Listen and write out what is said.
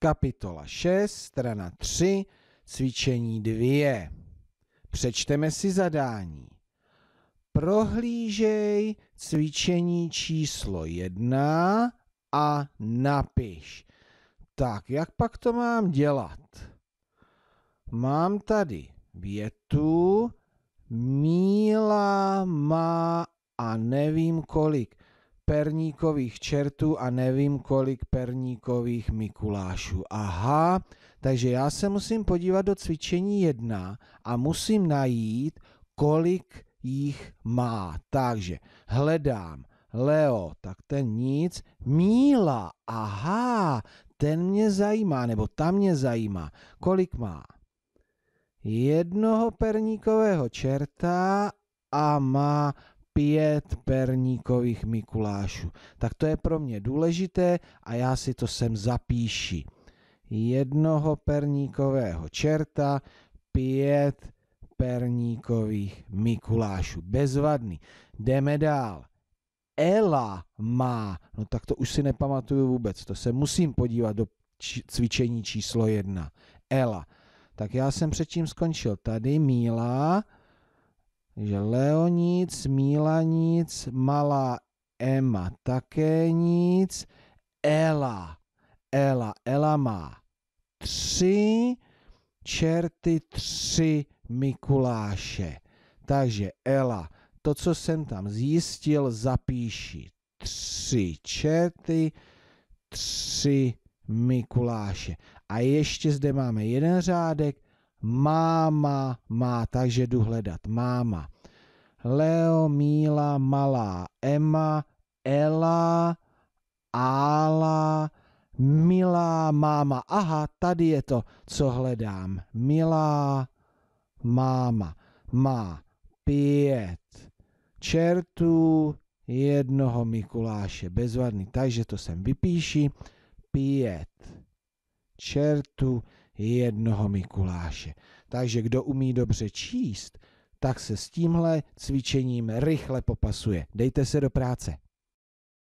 kapitola 6, strana 3, cvičení 2. Přečteme si zadání. Prohlížej cvičení číslo 1 a napiš. Tak, jak pak to mám dělat? Mám tady větu, Míla má a nevím kolik perníkových čertů a nevím kolik perníkových Mikulášů. Aha, takže já se musím podívat do cvičení 1 a musím najít, kolik jich má. Takže hledám Leo, tak ten nic. Míla, aha, ten mě zajímá, nebo ta mě zajímá. Kolik má? Jednoho perníkového čerta a má pět perníkových Mikulášů. Tak to je pro mě důležité a já si to sem zapíši. Jednoho perníkového čerta, pět perníkových Mikulášů. Bezvadný. Jdeme dál. Ela má, no tak to už si nepamatuju vůbec, to se musím podívat do cvičení číslo jedna. Ela. Tak já jsem předtím skončil. Tady Míla, že Leonid, Smíla nic, malá Ema také nic, Ela, Ela, Ela má tři čerty, tři Mikuláše. Takže Ela, to, co jsem tam zjistil, zapíši. Tři čerty, tři Mikuláše. A ještě zde máme jeden řádek, Máma má, takže jdu hledat. Máma. Leo, Míla, Malá, Emma, Ela, Ála, Milá máma. Aha, tady je to, co hledám. Milá máma má pět čertů jednoho Mikuláše. Bezvadný, takže to sem vypíši. Pět čertů jednoho Mikuláše. Takže kdo umí dobře číst, tak se s tímhle cvičením rychle popasuje. Dejte se do práce.